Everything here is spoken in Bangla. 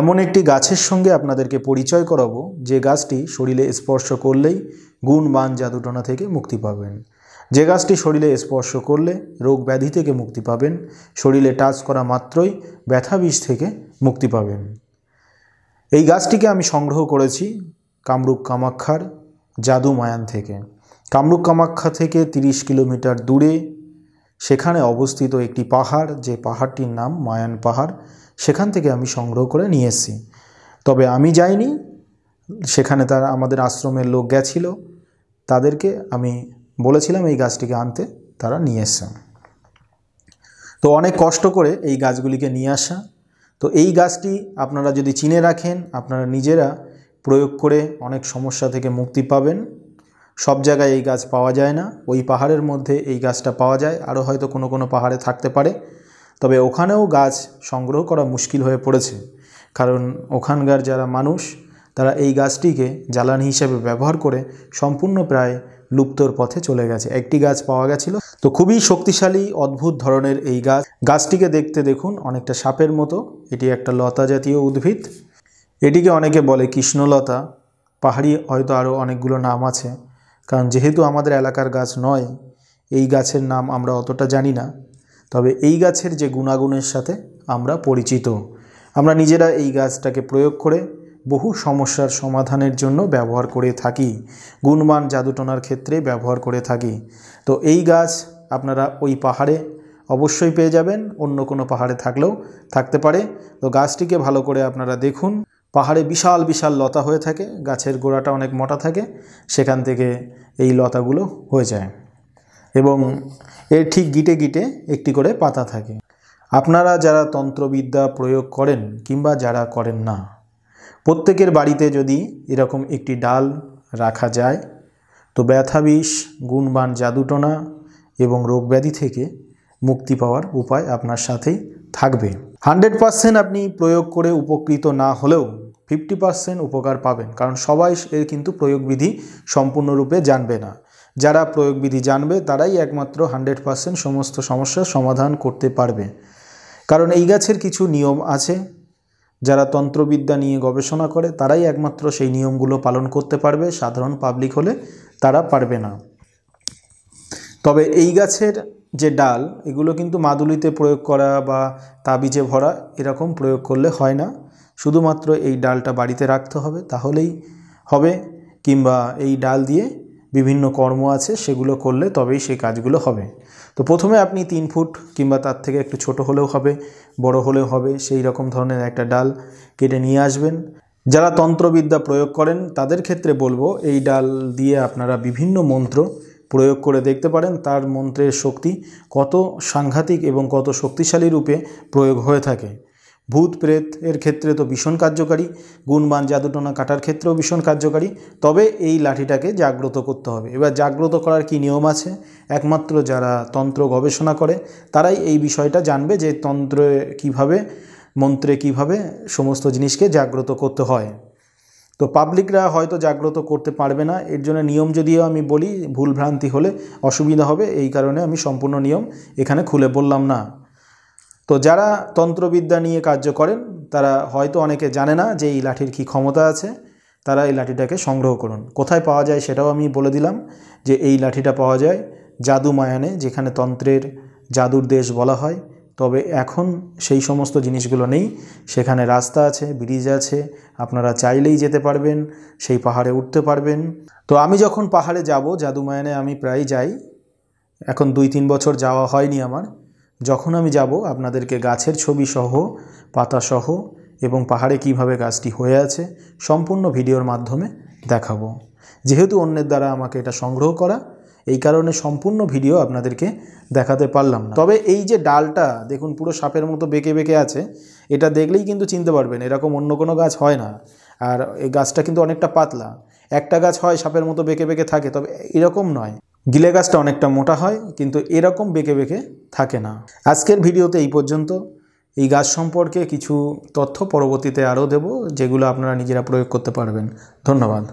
এমন একটি গাছের সঙ্গে আপনাদেরকে পরিচয় করাবো যে গাছটি শরীরে স্পর্শ করলেই গুণ মান জাদুটনা থেকে মুক্তি পাবেন যে গাছটি শরীরে স্পর্শ করলে রোগ ব্যাধি থেকে মুক্তি পাবেন শরীরে টাচ করা মাত্রই ব্যথা বিষ থেকে মুক্তি পাবেন এই গাছটিকে আমি সংগ্রহ করেছি কামরূপ কামাক্ষার জাদু মায়ান থেকে কামরূপ কামাক্ষা থেকে 30 কিলোমিটার দূরে সেখানে অবস্থিত একটি পাহাড় যে পাহাড়টির নাম মায়ান পাহাড় সেখান থেকে আমি সংগ্রহ করে নিয়ে এসেছি তবে আমি যাইনি সেখানে তারা আমাদের আশ্রমের লোক গেছিল তাদেরকে আমি বলেছিলাম এই গাছটিকে আনতে তারা নিয়ে এসছে তো অনেক কষ্ট করে এই গাছগুলিকে নিয়ে আসা তো এই গাছটি আপনারা যদি চিনে রাখেন আপনারা নিজেরা প্রয়োগ করে অনেক সমস্যা থেকে মুক্তি পাবেন সব জায়গায় এই গাছ পাওয়া যায় না ওই পাহাড়ের মধ্যে এই গাছটা পাওয়া যায় আরও হয়তো কোনো কোনো পাহাড়ে থাকতে পারে তবে ওখানেও গাছ সংগ্রহ করা মুশকিল হয়ে পড়েছে কারণ ওখানকার যারা মানুষ তারা এই গাছটিকে জ্বালানি হিসেবে ব্যবহার করে সম্পূর্ণ প্রায় লুপ্তর পথে চলে গেছে একটি গাছ পাওয়া গেছিল তো খুবই শক্তিশালী অদ্ভুত ধরনের এই গাছ গাছটিকে দেখতে দেখুন অনেকটা সাপের মতো এটি একটা লতা জাতীয় উদ্ভিদ এটিকে অনেকে বলে কৃষ্ণলতা পাহাড়ি হয়তো আরও অনেকগুলো নাম আছে কারণ যেহেতু আমাদের এলাকার গাছ নয় এই গাছের নাম আমরা অতটা জানি না তবে এই গাছের যে গুণাগুণের সাথে আমরা পরিচিত আমরা নিজেরা এই গাছটাকে প্রয়োগ করে বহু সমস্যার সমাধানের জন্য ব্যবহার করে থাকি গুণমান জাদুটনার ক্ষেত্রে ব্যবহার করে থাকি তো এই গাছ আপনারা ওই পাহাড়ে অবশ্যই পেয়ে যাবেন অন্য কোনো পাহাড়ে থাকলেও থাকতে পারে তো গাছটিকে ভালো করে আপনারা দেখুন পাহাড়ে বিশাল বিশাল লতা হয়ে থাকে গাছের গোড়াটা অনেক মোটা থাকে সেখান থেকে এই লতাগুলো হয়ে যায় এবং এর ঠিক গিটে গিটে একটি করে পাতা থাকে আপনারা যারা তন্ত্রবিদ্যা প্রয়োগ করেন কিংবা যারা করেন না প্রত্যেকের বাড়িতে যদি এরকম একটি ডাল রাখা যায় তো ব্যথা বিষ গুণবান জাদুটনা এবং রোগব্যাধি থেকে মুক্তি পাওয়ার উপায় আপনার সাথেই থাকবে হান্ড্রেড পার্সেন্ট আপনি প্রয়োগ করে উপকৃত না হলেও ফিফটি পার্সেন্ট উপকার পাবেন কারণ সবাই এর কিন্তু প্রয়োগবিধি সম্পূর্ণরূপে জানবে না যারা প্রয়োগবিধি জানবে তারাই একমাত্র হান্ড্রেড পার্সেন্ট সমস্ত সমস্যার সমাধান করতে পারবে কারণ এই গাছের কিছু নিয়ম আছে যারা তন্ত্রবিদ্যা নিয়ে গবেষণা করে তারাই একমাত্র সেই নিয়মগুলো পালন করতে পারবে সাধারণ পাবলিক হলে তারা পারবে না তবে এই গাছের যে ডাল এগুলো কিন্তু মাদুলিতে প্রয়োগ করা বা তাবিজে ভরা এরকম প্রয়োগ করলে হয় না শুধুমাত্র এই ডালটা বাড়িতে রাখতে হবে তাহলেই হবে কিংবা এই ডাল দিয়ে বিভিন্ন কর্ম আছে সেগুলো করলে তবেই সেই কাজগুলো হবে তো প্রথমে আপনি তিন ফুট কিংবা তার থেকে একটু ছোট হলেও হবে বড় হলেও হবে সেই রকম ধরনের একটা ডাল কেটে নিয়ে আসবেন যারা তন্ত্রবিদ্যা প্রয়োগ করেন তাদের ক্ষেত্রে বলবো এই ডাল দিয়ে আপনারা বিভিন্ন মন্ত্র প্রয়োগ করে দেখতে পারেন তার মন্ত্রের শক্তি কত সাংঘাতিক এবং কত শক্তিশালী রূপে প্রয়োগ হয়ে থাকে ভূত প্রেত এর ক্ষেত্রে তো ভীষণ কার্যকারী গুণবান জাদুটোনা কাটার ক্ষেত্রেও ভীষণ কার্যকারী তবে এই লাঠিটাকে জাগ্রত করতে হবে এবার জাগ্রত করার কি নিয়ম আছে একমাত্র যারা তন্ত্র গবেষণা করে তারাই এই বিষয়টা জানবে যে তন্ত্রে কিভাবে মন্ত্রে কিভাবে সমস্ত জিনিসকে জাগ্রত করতে হয় তো পাবলিকরা হয়তো জাগ্রত করতে পারবে না এর জন্য নিয়ম যদিও আমি বলি ভুলভ্রান্তি হলে অসুবিধা হবে এই কারণে আমি সম্পূর্ণ নিয়ম এখানে খুলে বললাম না তো যারা তন্ত্রবিদ্যা নিয়ে কার্য করেন তারা হয়তো অনেকে জানে না যে এই লাঠির কী ক্ষমতা আছে তারা এই লাঠিটাকে সংগ্রহ করুন কোথায় পাওয়া যায় সেটাও আমি বলে দিলাম যে এই লাঠিটা পাওয়া যায় জাদু মায়ানে যেখানে তন্ত্রের জাদুর দেশ বলা হয় তবে এখন সেই সমস্ত জিনিসগুলো নেই সেখানে রাস্তা আছে ব্রিজ আছে আপনারা চাইলেই যেতে পারবেন সেই পাহাড়ে উঠতে পারবেন তো আমি যখন পাহাড়ে যাব মায়ানে আমি প্রায় যাই এখন দুই তিন বছর যাওয়া হয়নি আমার যখন আমি যাব আপনাদেরকে গাছের ছবি সহ পাতা সহ এবং পাহাড়ে কিভাবে গাছটি হয়ে আছে সম্পূর্ণ ভিডিওর মাধ্যমে দেখাবো যেহেতু অন্যের দ্বারা আমাকে এটা সংগ্রহ করা এই কারণে সম্পূর্ণ ভিডিও আপনাদেরকে দেখাতে পারলাম না তবে এই যে ডালটা দেখুন পুরো সাপের মতো বেঁকে বেঁকে আছে এটা দেখলেই কিন্তু চিনতে পারবেন এরকম অন্য কোনো গাছ হয় না আর এই গাছটা কিন্তু অনেকটা পাতলা একটা গাছ হয় সাপের মতো বেঁকে বেঁকে থাকে তবে এরকম নয় গিলে গাছটা অনেকটা মোটা হয় কিন্তু এরকম বেঁকে বেঁকে থাকে না আজকের ভিডিওতে এই পর্যন্ত এই গাছ সম্পর্কে কিছু তথ্য পরবর্তীতে আরও দেব যেগুলো আপনারা নিজেরা প্রয়োগ করতে পারবেন ধন্যবাদ